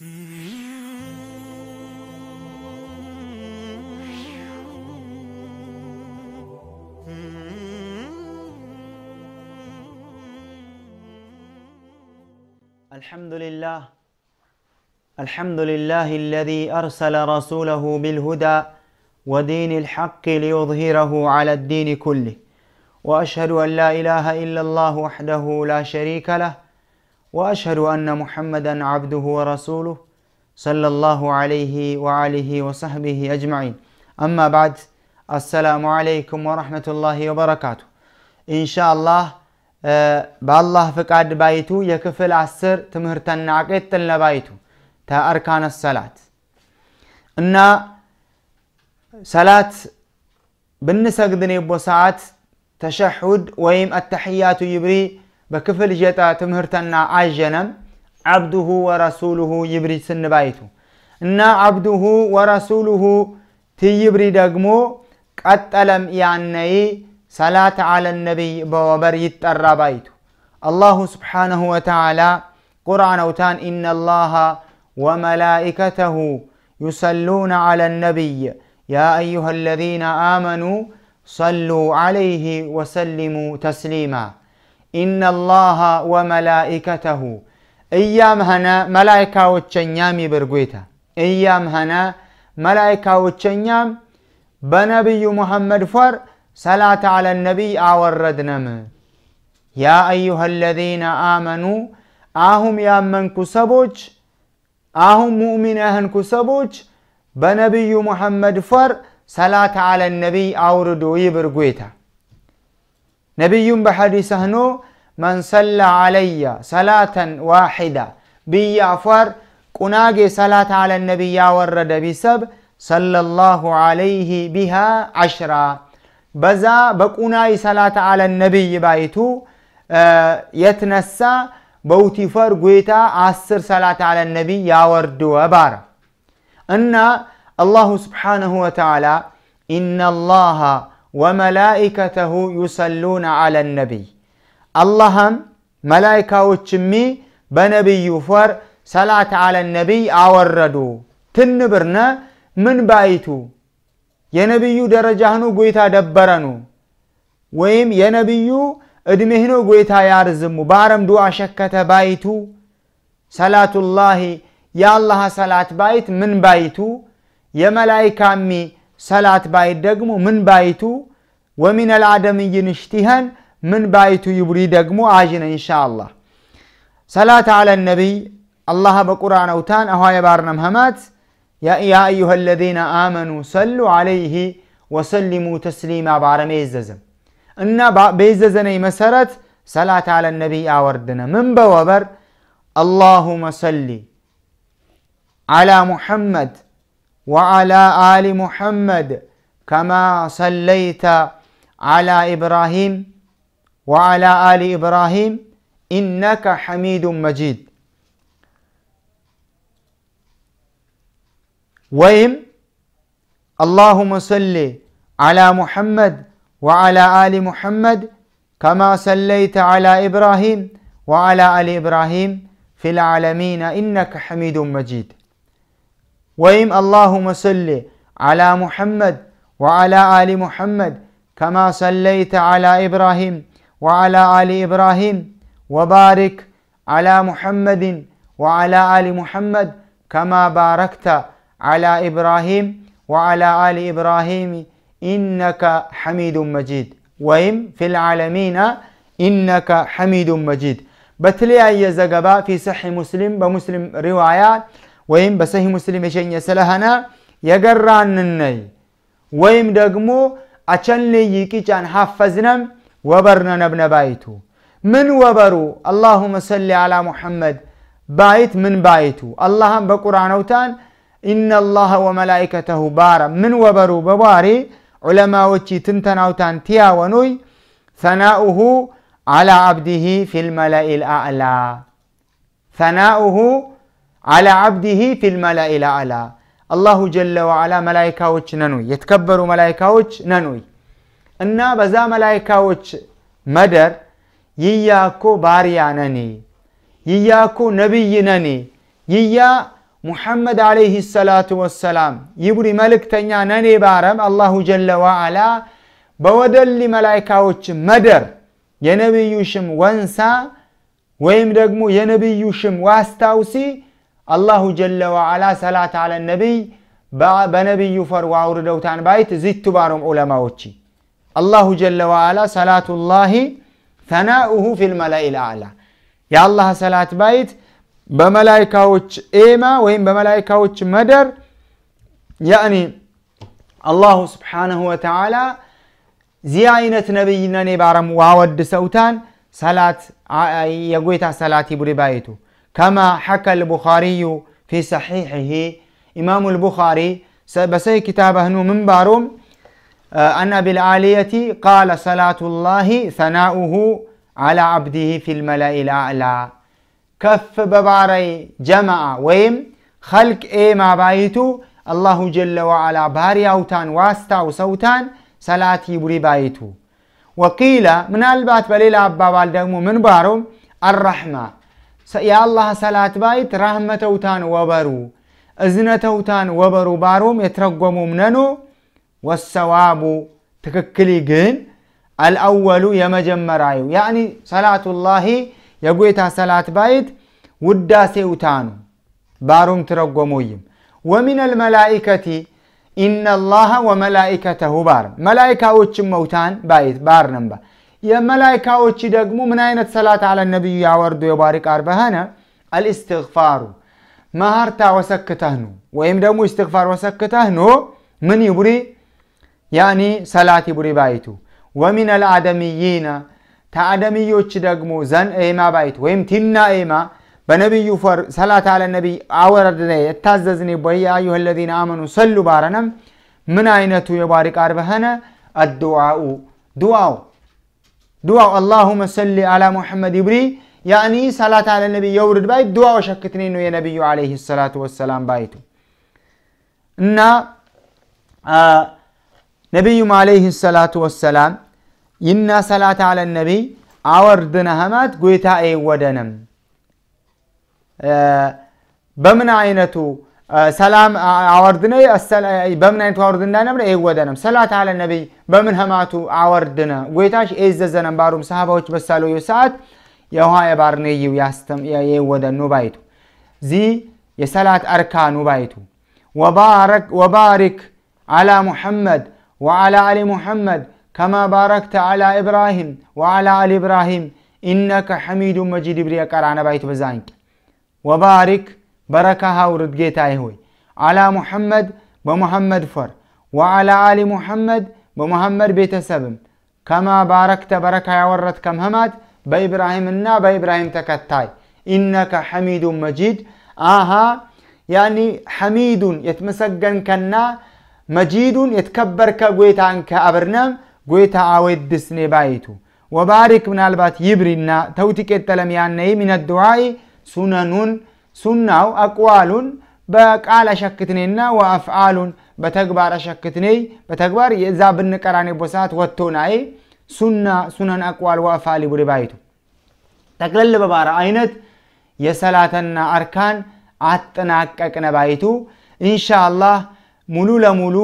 الحمد لله الحمد لله الذي أرسل رسوله بالهدى ودين الحق ليظهره على الدين كله وأشهد أن لا إله إلا الله وحده لا شريك له واشهد ان محمدا عبده ورسوله صلى الله عليه وعليه وصحبه اجمعين اما بعد السلام عليكم ورحمه الله وبركاته ان شاء الله آه، بالله فقاد بايتو يكفل عسر تمهرتنا عقيتنا بايتو تا اركان الصلاه ان صلاه بالنسق دني بو ساعات تشهد ويم التحيات يبري بكفل جتا تمهرتنا عجنم عبده ورسوله يبري سن بايتو እና አብዱሁ ወረሱሉሁ ትይብሪ ደግሞ ቀጠለም ያነይ ሰላት አለ ነቢይ በወበር ይጠራ ባይቱ አላሁ ስብሓነሁ ወተዓላ ቁርአን አውታን ኢነ ላሃ ወመላኢከተሁ ዩሰሉነ አለ ነቢይ ያ አዩሃ አለዚነ አመኑ ሰሉ ዓለይህ ወሰሊሙ ተስሊማ إن الله وملائكته أيام هنا ملائكة وتشنيام برقويتا أيام هنا ملائكة وتشنيام بنبي محمد فر صلاة على النبي أوردنا يا أيها الذين آمنوا አሁም ያመንኩ ሰቦች አሁም ሙእሚን ያህንኩ ሰቦች በነቢዩ ሙሐመድ ፈር ሰላት አለ ነቢይ አውርዶ ይብር ጌታ نبي بحديثه نو من صلى علي صلاة واحدة بي أفر كناجي صلاة على النبي ورد بسب صلى الله عليه بها عشرة بزا بقناي صلاة على النبي بايتو آه يتنسى بوتي فرقويتا عصر صلاة على النبي يا ورد وبار أن الله سبحانه وتعالى إن الله ወመላኢከተሁ ዩሰሉነ አለ ነቢይ አላህም መላይካዎችሚ በነቢዩ ፈር ሰላት አለ ነቢይ አወረዱ ትንብርነ ምን ባይቱ የነቢዩ ደረጃህኑ ጎይታ ደበረኑ ወይም የነቢዩ እድሜህኑ ጎይታ ያርዝሙ ባረም ዱዓ ሸከተ ባይቱ ሰላቱላሂ የአላህ ሰላት ባይት ምን ባይቱ የመላይካሚ ሰላት ባይት ደግሞ ምን ባይቱ ወሚን አልዓደምይን እሽቲሃን ምን ባይቱ ይብሪ ደግሞ አጅነ ኢንሻ አላህ ሰላት አለ ነቢይ አላህ በቁርአን አውታን አኋ የባርነም ሀማት ያ አዩሃ ለዚነ አመኑ ሰሉ አለይህ ወሰሊሙ ተስሊማ ባረመ የዘዘም እና በየዘዘነይ መሰረት ሰላት አለ ነቢይ አወርድነ ምን በወበር አላሁመ ሰሊ አላ ሙሐመድ وعلى آل محمد كما صليت على إبراهيم وعلى آل إبراهيم إنك حميد مجيد وإم اللهم صل على محمد وعلى آل محمد كما صليت على إبراهيم وعلى آل إبراهيم في العالمين إنك حميد مجيد ويم اللهم صل على محمد وعلى آل محمد كما صليت على إبراهيم وعلى آل إبراهيم وبارك على محمد وعلى آل محمد كما باركت على إبراهيم وعلى آل إبراهيم إنك حميد مجيد ويم في العالمين إنك حميد مجيد بتلي أي زقباء في صحي مسلم بمسلم روايات ወይም በሰሂ ሙስሊም የሸኘ ስለሆነ የገራንነይ ወይም ደግሞ አቸንልይ ቂጫን ሐፈዝነም ወበርነ ባይቱ ምን ወበሩ አላሁመ ሰሊ አላ ሙሐመድ ባይት ምን ባይቱ አላህም በቁርአን አውታን ኢነላህ ወመላይከተሁ ባረ ምን ወበሩ በባሪ ዑለማዎች ትንተናውታን ቲያወኑይ ሰናኡሁ አላ አብዲሂ ፊልመላኢ ልአዕላ ሰናኡሁ على عبده في الملأ الى الأعلى الله جل وعلا ملائكة وش ننوي يتكبروا ملائكة وش ننوي إن بزا ملائكة وش مدر يياكو باريا نني يياكو نبي نني محمد عليه الصلاة والسلام يبري ملك تنيا نني بارم الله جل وعلا بودل لملائكة وش مدر ينبي يشم وانسا ويمدقمو ينبي يشم واستاوسي الله جل وعلا صلاة على النبي بنبي يفر وعوردو تان بايت زيت تبارم علماوتشي الله جل وعلا صلاة الله ثناؤه في الملأ الأعلى يا الله صلاة بايت بملائكة وچ إيما وهم بملائكة وچ مدر يعني الله سبحانه وتعالى زيانة نبينا نبارم وعود سوتان صلاة يقويتا صلاة بربايته كما حكى البخاري في صحيحه إمام البخاري بسي كتابه من بارم آه، أن بالآلية قال صلاة الله ثناؤه على عبده في الملأ الأعلى كف بباري جمع ويم خلق إيه ما بايتو الله جل وعلا باري أوتان واستا وسوتان صلاتي بري بايتو وقيل من البات بليل أبا والدهم من بارم الرحمة يا الله سلات بايت رحمة توتان وبرو أزنة توتان وبرو باروم يترقمو مننو والسواب تككلي جن الأول يمجم مرايو يعني صلاة الله يقويتا صلاة بايت وداسي وتانو باروم ترقمويم ومن الملائكة إن الله وملائكته بار ملائكة وشم وتان بايت بار نمبر የመላይካዎች ደግሞ ምን አይነት ሰላት አለ ነቢዩ ያወርዱ የባሪቅ አርበሃነ አልእስትግፋሩ መሃርታ ወሰክተህኑ ወይም ደግሞ እስትግፋር ወሰክተህኑ ምን ይቡሪ ያኒ ሰላት ይቡሪ ባይቱ ወሚን አልአደምይነ ተአደምዮች ደግሞ ዘን ኤማ ባይቱ ወይም ቲና ኤማ በነቢዩ ፈር ሰላት አለ ነቢይ አወረድነ የታዘዝኒ በያ አዩ ለዚነ አመኑ ሰሉ ባረነም ምን አይነቱ የባሪቅ አርበሃነ አድዋኡ ዱዋው دعاء اللهم صل على محمد بري يعني صلاة على النبي يورد بايت دعاء وشكتني إنه يا نبي عليه الصلاة والسلام بايته إن آه نبي عليه الصلاة والسلام إن صلاة على النبي أوردنا همات قويتا إيه ودنم آه بمن عينته ሰላም አወርድነ በምን አይነቱ አወርድ እንዳነብረ ይወደነም ሰላት አለ ነቢይ በምን ህማቱ አወርድነ ጎይታሽ ኤዘዘነም ባሩም ሰሃባዎች በሳለው ሰዓት የውሃ የባርነይው የወደኑ ባይቱ ዚ የሰላት አርካኑ ባይቱ ወባሪክ አላ ሙሐመድ ወአላ አሊ ሙሐመድ ከማ ባረክተ አላ ኢብራሂም ወአላ አሊ ኢብራሂም ኢነከ ሐሚዱ መጂድ ብሪ የቀራነ ባይቱ በዛንቅ ወባሪክ በረካ አውርድ ጌታዬ ሆይ። አላ ሙሐመድ በሙሐመድ ፈር ወዓላ አሊ ሙሐመድ በሙሐመድ ቤተሰብም ከማ ባረክተ በረካ ያወረድከ ምህማት በኢብራሂምና በኢብራሂም ተከታይ ኢነከ ሐሚዱን መጂድ አሃ ያኒ ሐሚዱን የትመሰገንከና መጂዱን የትከበርከ ጎይታንከ አብርነም ጎይታ አወድስኔ ባይቱ ወባሪክ ምናልባት ይብሪና ተውቲቄ ጠለምያነይ ሚነ ድዋይ ሱነኑን ሱናው አቅዋሉን በቃል አሸክትኔና ወአፍዓሉን በተግባር አሸክትኔ በተግባር የዛ ብንቀራኔ ቦሳት ወጥቶ ሱና ሱነን አቅዋል ወአፍዓል ቡድ ባይቱ ጠቅለል በባራ አይነት የሰላተና አርካን አጠናቀቅነ ባይቱ ኢንሻ ሙሉ ለሙሉ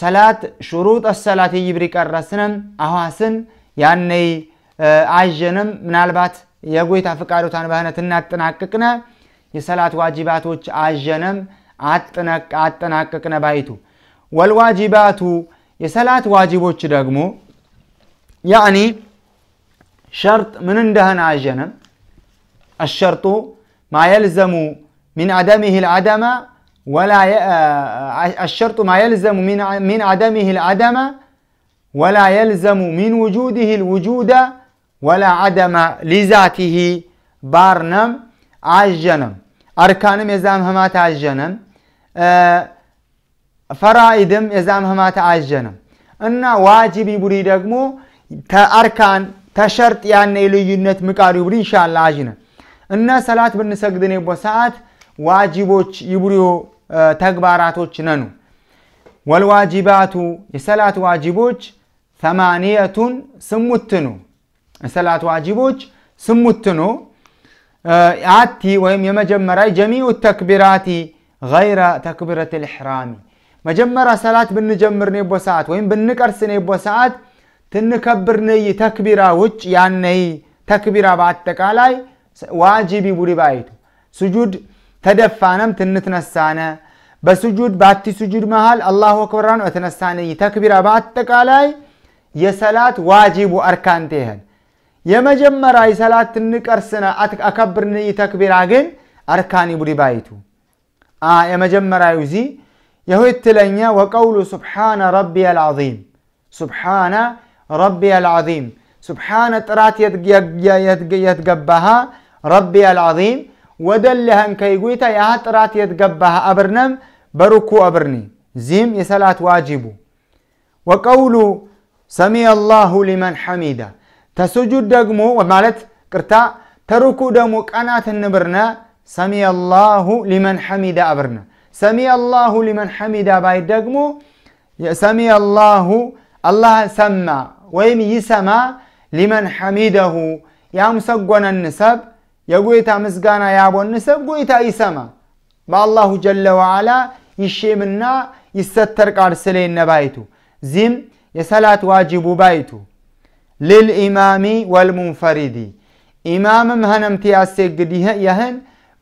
ሰላት ሹሩጥ አሰላት ይብሪ ቀረስንም አዋስን ያነይ አዥንም ምናልባት የጎይታ ፍቃዶታን ባህነት እናጠናቅቅነ يسالات የሰላት ዋጅባቶች كنا አጠናቀቅነ والواجبات يسالات واجب وش ደግሞ يعني شرط من اندهن عجنم الشرط ما يلزم من عدمه العدم ولا ي... الشرط ما يلزم من من عدمه العدم ولا يلزم من وجوده الوجود ولا عدم لذاته بارنم አዠነም። አርካንም የዛም ህማት አዠነም። ፈራኢድም የዛም ህማት አዠነም እና ዋጅቢ ቡሪ ደግሞ ተአርካን ተሸርጥ ያነ የልዩነት ምቃሪ ቡሪ ይሻላ አዥነ እና ሰላት ብንሰግድን የቦ ሰዓት ዋጅቦች ይቡሪዮ ተግባራቶች ነኑ ወልዋጅባቱ የሰላት ዋጅቦች ሰማንየቱን ስሙትኑ የሰላት ዋጅቦች ስሙትኑ አቲ ወይም የመጀመሪያ ጀሚዑ ተክቢራቲ ገይረ ተክቢረት ልሕራሚ መጀመሪያ ሰላት ብንጀምር ኔቦ ሰዓት ወይም ብንቀርስ ኔቦ ሰዓት ትንከብር ነይ ተክቢራ ውጭ ያነይ ተክቢራ በአጠቃላይ ዋጅቢ ቡዲ ባይቱ ስጁድ ተደፋነም ትንትነሳነ በስጁድ በአቲ ስጁድ መሃል አላሁ አክበራን እትነሳነይ ተክቢራ በአጠቃላይ የሰላት ዋጅቡ አርካንቴህን يما جمّر أي صلاة النكر سنة أتك أكبرني يتكبر عن أركاني بري بايتو آه يما جمّر أي زي يهود تلنيا وقول سبحان ربي العظيم سبحان ربي العظيم سبحان ترات يت يت يت ربي العظيم ودلها كيقويتا يا ترات يتقبها أبرنم بركو أبرني زيم يسالات واجبو وقولوا سمي الله لمن حميده ተስጁድ ደግሞ ማለት ቅርታ ተሩኩ ደግሞ ቀናት እንብርነ ሰሚ አላሁ ሊመን ሐሚዳ አብርነ ሰሚ አላሁ ሊመን ሐሚዳ ባይ ደግሞ ሰሚ አላሁ አላህ ሰማ ወይም ይሰማ ሊመን ሐሚደሁ ያምሰጎነን ሰብ የጎይታ ምስጋና ያቦን ሰብ ጎይታ ይሰማ በአላሁ ጀለ ዋዓላ ይሼምና ይሰተር ቃል ስለይነ ባይቱ ዚም የሰላት ዋጅቡ ባይቱ للإمام والمنفرد إمام هنم تياسيقد يهن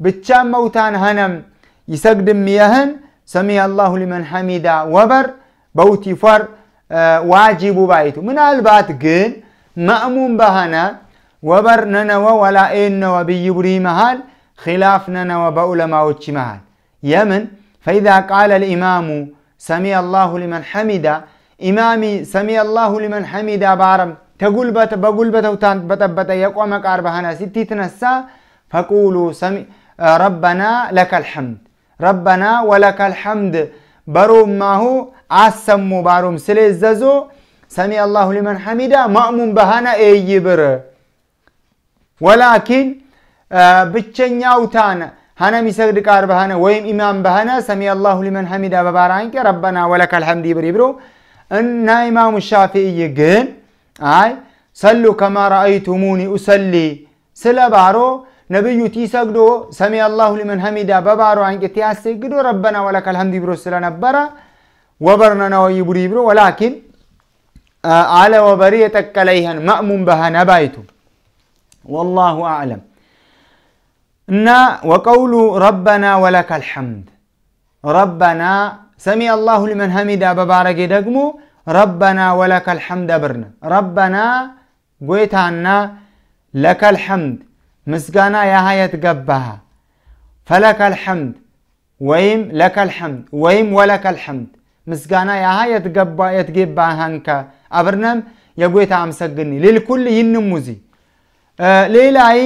بچام موتان هنم يسقدم يهن سمي الله لمن حميدا وبر بوتي فر آه، واجب بايتو من البات قل مأمون بهنا وبر ننوى ولا إن وبيبري مهال خلاف ننوى بأولما مهال يمن فإذا قال الإمام سمي الله لمن حمدا إمامي سمي الله لمن حمدا بارم تقول بقول وتان بات يقوم هنا ستي تنسى فقولوا سمي ربنا لك الحمد ربنا ولك الحمد بروم ما هو عسمو باروم سلززو سمي الله لمن حمدا مأمون أي بر ولكن ብቸኛው ታነ هنا مسجد ቃር هنا ويم إمام بهنا سمي الله لمن حمدا ببارانك ربنا ولك الحمد يبر يبرو እና ኢማሙ ሻፊዒይ ግን አይ ሰሉ ከማ ረአይቱሙኒ ኡሰሊ ስለ ባሮ ነቢዩ ቲሰግዶ ሰሚ አላሁ ሊመን ሐሚዳ በባሮ አንቄት ያሰግዶ ረበና ወለከል ሐምድ ብሎ ስለነበረ ወበርነና ወይቡሪ ብሮ ወላኪን አለ ወበሪ የጠቀለ የጠቀለይህን ማእሙን በሃነ ነባይቱ ወላሁ አዕለም እና ወቀውሉ ረበና ወለከል ልሐምድ ረበና ሰሚ አላሁ ሊመን ሐሚዳ በባረጌ ደግሞ ربنا ولك الحمد برنا ربنا قويتانا لك الحمد مسقانا يا هاي تقبها فلك الحمد ويم لك الحمد ويم ولك الحمد مسقانا يا هاي تقبها يتقبها هنكا أبرنم يقويتا سجني للكل ينموزي آه ليلاي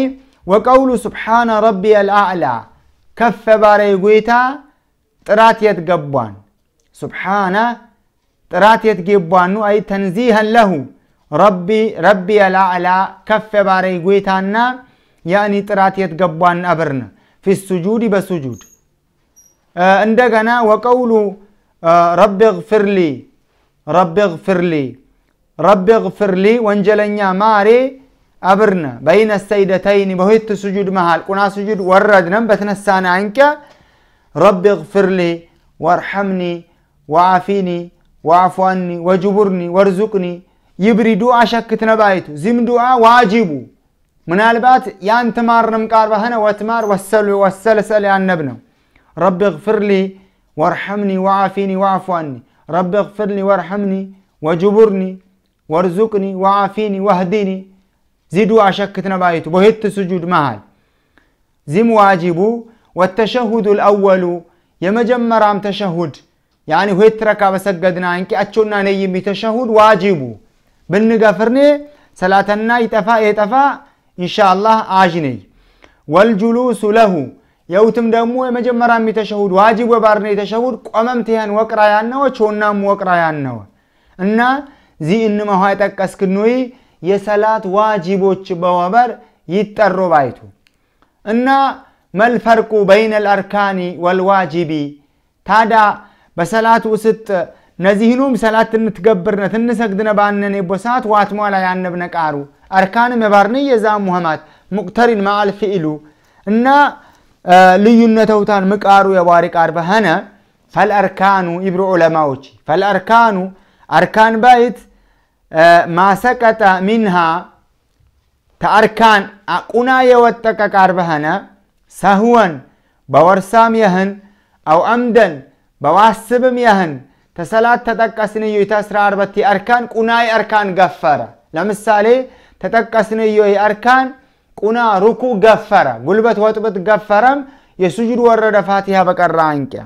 وقول سبحان ربي الأعلى كف باري قويتا ጥራት የትገቧን ሱብሓነ ጥራት የትጌቧኑ አይ ተንዚሀን ለሁ ረቢ ረቢ አልአዕላ ከፍ ባረይ ጎይታና ያኒ ጥራት የትገቧን አብርነ ፊ ሱጁድ በሱጁድ እንደገና ወቀውሉ ረቢ ግፍር ሊ ረቢ ግፍር ሊ ረቢ ግፍር ሊ ወንጀለኛ ማሬ አብርነ በይነ ሰይደተይን በሁት ስጁድ መሃል ቁና ስጁድ ወረድነም በትነሳነ አንቀ ረቢ ግፍር ሊ ወርሐምኒ ወዓፊኒ واعف عني وجبرني وارزقني يبردو دعاء شكتنا بايتو زم دعاء واجبو من البات يانتمار نمكار بهنا واتمار وسل وسل سالي عن نبنا رب اغفر لي وارحمني وعافيني واعف عني رب اغفر لي وارحمني وجبرني وارزقني وعافيني واهديني زي دعاء شكتنا بايتو بهت سجود معي زم واجبو والتشهد الاول يمجمر عم تشهد ያኒ ሁየት ረካ በሰገድና አቾና ነይ የሚተሸሁድ ዋጅቡ ብንገፍርኔ ሰላተና ይጠፋ የጠፋ ኢንሻአላህ አጅነይ ወልጁሉሱ ለሁ የውትም ደግሞ የመጀመሪያ የሚተሸሁድ ዋጅብ ወባርነ የተሸሁድ ቆመምትያን ወቅራ ያነወ ቾናም ወቅራ ያነወ እና ዚ እንመኋ የጠቀስክንይ የሰላት ዋጅቦች በወበር ይጠሮ ባይቱ እና መልፈርቁ በይነ ልአርካኒ ወልዋጅቢ ታዳ በሰላት ውስጥ ነዚህኑም ሰላት እንትገብርነ ትንሰግድነ ባነኔ ቦሳት ዋትሟላ ያነብነ ቃሩ አርካን መባርን የዛ ሙህማት ሙቅተሪን መዓል ፊኢሉ እና ልዩነተውታን ምቃሩ የባሪ ቃር በኸነ ፈልአርካኑ ይብሩ ዑለማዎች ፈልአርካኑ አርካን ባይት ማሰቀጠ ሚንሃ ተአርካን አቁና የወጠቀ ቃር በኸነ ሰህወን በወርሳም የህን አው አምደን በዋስብም ያህን ተሰላት ተጠቀስን የታስራ አርበት አርካን ቁናይ አርካን ገፈረ። ለምሳሌ ተጠቀስን የአርካን ቁና ሩኩ ገፈረ፣ ጉልበት ወጥበት ገፈረም፣ የሱጁድ ወረደ ፋቲሃ በቀራ አንቅያ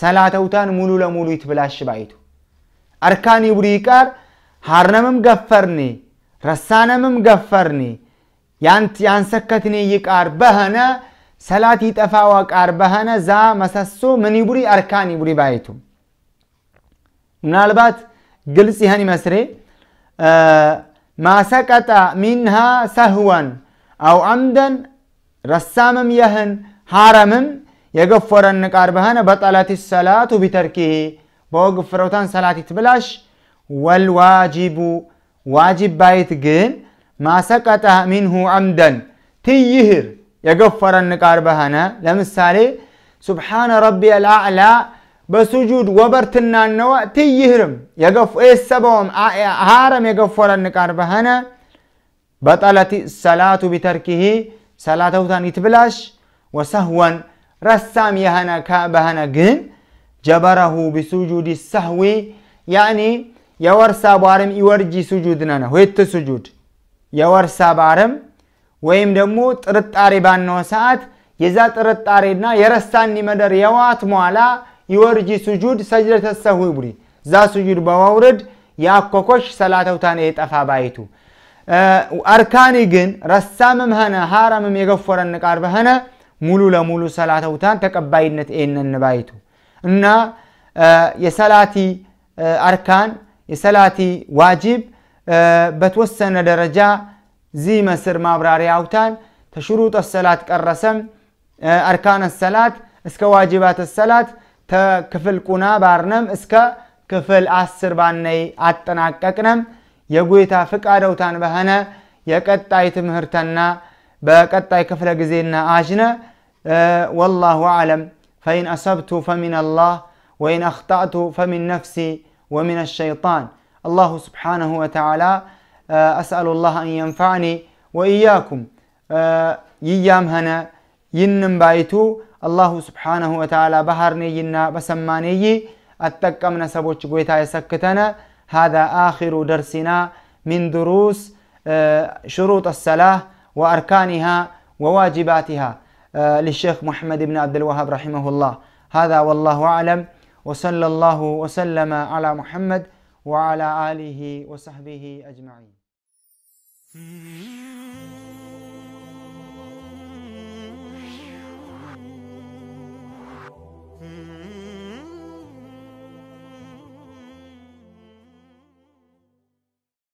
ሰላተውታን ሙሉ ለሙሉ ይትብላሽ ባይቱ አርካን ይቡሪ ቃር ሀርነምም ገፈርኒ ረሳነምም ገፈርኒ ያንሰከትኔ ይቃር በህነ ሰላት ይጠፋ ወቃር በሆነ ዛ መሰሶ ምን ይቡሪ አርካን ይቡሪ ባይቱ ምናልባት ግልጽ ይህን ይመስሬ ማሰቀጠ ሚንሃ ሰህወን አው አምደን ረሳምም የህን ሃረምም የገፈረን ንቃር በሆነ በጠለት ሰላቱ ቢተርኪ በወግ ፍረውታን ሰላት ይትብላሽ ወልዋጂቡ ዋጅብ ባይት ግን ማሰቀጠ ሚንሁ አምደን ትይህር የገፈረን ንቃር በሆነ ለምሳሌ ሱብሓነ ረቢ አልአዕላ በሱጁድ ወበርትናነወ ትይህርም የሰበውም ሃረም የገፈረን ንቃር በሆነ በጠለት ሰላቱ ቢተርኪሂ ሰላተውታን ይትብላሽ ወሰህወን ረሳም የሆነ በሆነ ግን ጀበረሁ ቢሱጁድ ሰህዊ ያኒ የወርሳ ባርም ይወርጂ ሱጁድ ነነ ሁት ሱጁድ የወርሳ ባርም ወይም ደግሞ ጥርጣሬ ባነው ሰዓት የዛ ጥርጣሬና የረሳኒ መደር የዋት መዋላ ይወርጂ ሱጁድ ሰጅደተ ሰህዊ ቡሪ ዛ ሱጁድ በወውርድ የአኮኮሽ ሰላተውታነ የጠፋ ባይቱ አርካኒ ግን ረሳምም ሆነ ሀረምም የገፎረን ቃር በሆነ ሙሉ ለሙሉ ሰላተውታን ተቀባይነት ኤነን ባይቱ እና የሰላቲ አርካን የሰላቲ ዋጅብ በተወሰነ ደረጃ زي مسر ما براري أوتان تشروط الصلاة كالرسم آه، أركان الصلاة اسك واجبات الصلاة تكفل كنا بارنم اسك كفل عسر باني أتناككنم يقويتا فقادوتان بهنا يقطعي تمهرتنا بكتاي كفل قزينا آجنا أه والله أعلم فإن أصبت فمن الله وإن أخطأت فمن نفسي ومن الشيطان الله سبحانه وتعالى آه، أسأل الله أن ينفعني وإياكم آه، ييام هنا ينم بايتو الله سبحانه وتعالى بهرني ينا بسماني أتكمنا سبوش قويتا يسكتنا هذا آخر درسنا من دروس آه، شروط الصلاة وأركانها وواجباتها للشيخ محمد بن عبد الوهاب رحمه الله هذا والله أعلم وصلى الله وسلم على محمد وعلى آله وصحبه أجمعين Mm-hmm.